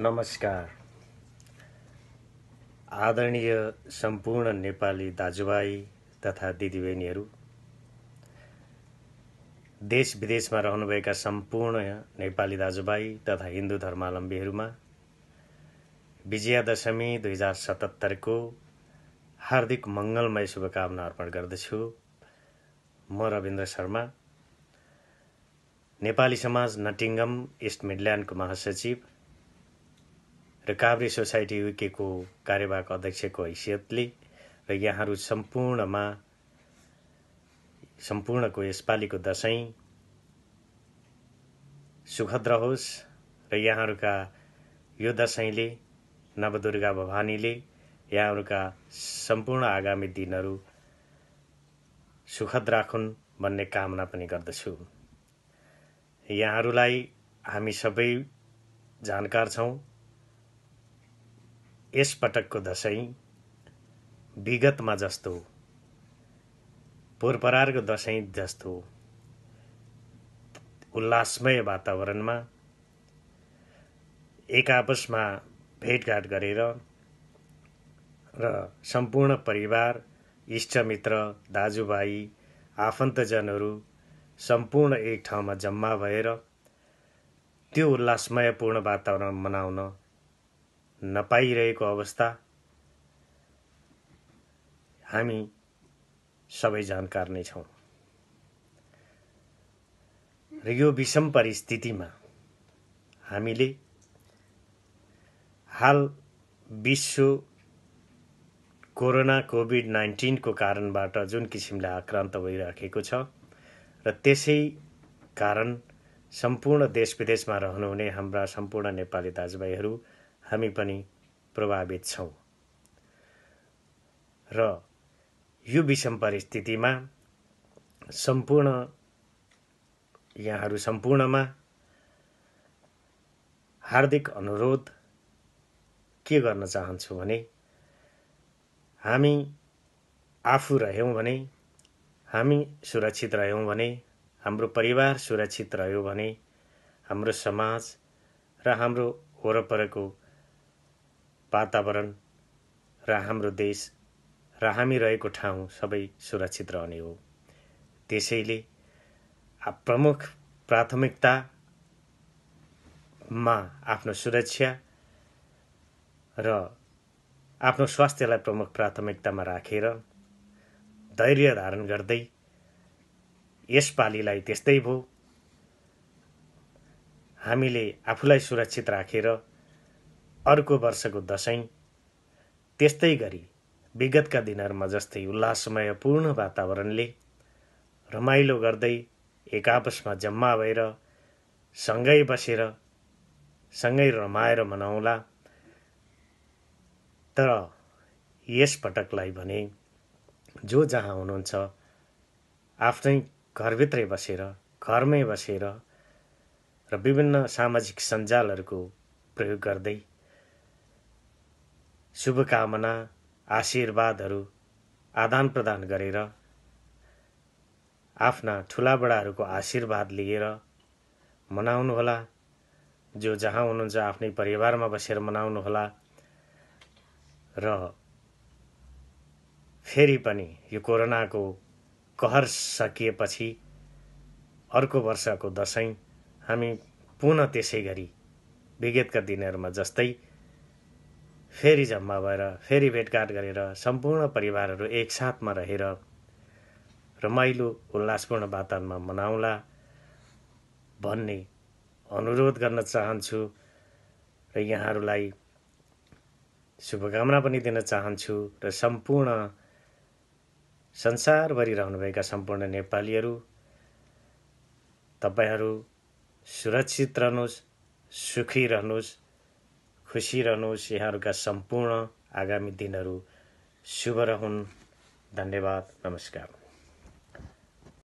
नमस्कार आदरणीय सम्पूर्ण नेपाली दाजुभाइ तथा दिदीबहिनीहरू देश विदेशमा रहनुभएका सम्पूर्ण नेपाली दाजुभाइ तथा हिन्दू धर्मावलम्बीहरूमा विजयादशमी दुई हजार सतहत्तरको हार्दिक मङ्गलमय शुभकामना अर्पण गर्दछु म रविन्द्र शर्मा नेपाली समाज नटिङ्गम इस्ट मिडल्यान्डको महासचिव र काभ्रे सोसाइटी विकेको कार्यवाहक अध्यक्षको हैसियतले र यहाँहरू सम्पूर्णमा सम्पूर्णको यसपालिको दसैँ सुखद रहोस् र यहाँहरूका यो दसैँले नवदुर्गा भवानीले यहाँहरूका सम्पूर्ण आगामी दिनहरू सुखद राखुन् भन्ने कामना पनि गर्दछु यहाँहरूलाई हामी सबै जानकार छौँ पटकको दसैँ विगतमा जस्तो पुरपरारको दसैँ जस्तो उल्लासमय वातावरणमा एक आपसमा भेटघाट गरेर र सम्पूर्ण परिवार इष्टमित्र दाजुभाइ आफन्तजनहरू सम्पूर्ण एक ठाउँमा जम्मा भएर त्यो उल्लासमयपूर्ण वातावरण मनाउन नपाइरहेको अवस्था हामी सबै जानकार नै छौँ र यो विषम परिस्थितिमा हामीले हाल विश्व कोरोना कोभिड नाइन्टिनको कारणबाट जुन किसिमले आक्रान्त भइराखेको छ र त्यसै कारण सम्पूर्ण देश विदेशमा रहनुहुने हाम्रा सम्पूर्ण नेपाली दाजुभाइहरू हामी पनि प्रभावित छौँ र यो विषम परिस्थितिमा सम्पूर्ण यहाँहरू सम्पूर्णमा हार्दिक अनुरोध के गर्न चाहन्छु भने हामी आफू रह्यौँ भने हामी सुरक्षित रह्यौँ भने हाम्रो परिवार सुरक्षित रह्यो भने हाम्रो समाज र हाम्रो वरपरको वातावरण र हाम्रो देश र हामी रहेको ठाउँ सबै सुरक्षित रहने हो त्यसैले प्रमुख प्राथमिकतामा आफ्नो सुरक्षा र आफ्नो स्वास्थ्यलाई प्रमुख प्राथमिकतामा राखेर धैर्य धारण गर्दै यसपालिलाई त्यस्तै भयो हामीले आफूलाई सुरक्षित राखेर रा, अर्को वर्षको दसैँ त्यस्तै गरी विगतका दिनहरूमा जस्तै उल्लासमय पूर्ण वातावरणले रमाइलो गर्दै एक आपसमा जम्मा भएर सँगै बसेर सँगै रमाएर मनाउँला तर यस पटकलाई भने जो जहाँ हुनुहुन्छ आफ्नै घरभित्रै बसेर घरमै बसेर र विभिन्न सामाजिक सञ्जालहरूको प्रयोग गर्दै शुभकामना आशीर्वादहरू आदान प्रदान गरेर आफ्ना ठुलाबडाहरूको आशीर्वाद लिएर मनाउनुहोला जो जहाँ हुनुहुन्छ आफ्नै परिवारमा बसेर मनाउनुहोला र फेरि पनि यो कोरोनाको कहर सकिएपछि अर्को वर्षको दसैँ हामी पुनः त्यसै गरी विगतका दिनहरूमा जस्तै फेरि जम्मा भएर फेरि भेटघाट गरेर सम्पूर्ण परिवारहरू एकसाथमा रहेर रमाइलो उल्लासपूर्ण वातावरणमा मनाउला भन्ने अनुरोध गर्न चाहन्छु र यहाँहरूलाई शुभकामना पनि दिन चाहन्छु र सम्पूर्ण संसारभरि रहनुभएका सम्पूर्ण नेपालीहरू तपाईँहरू सुरक्षित रहनुहोस् सुखी रहनुहोस् खुसी रहनुहोस् यहाँहरूका सम्पूर्ण आगामी दिनहरू शुभ रहन् धन्यवाद नमस्कार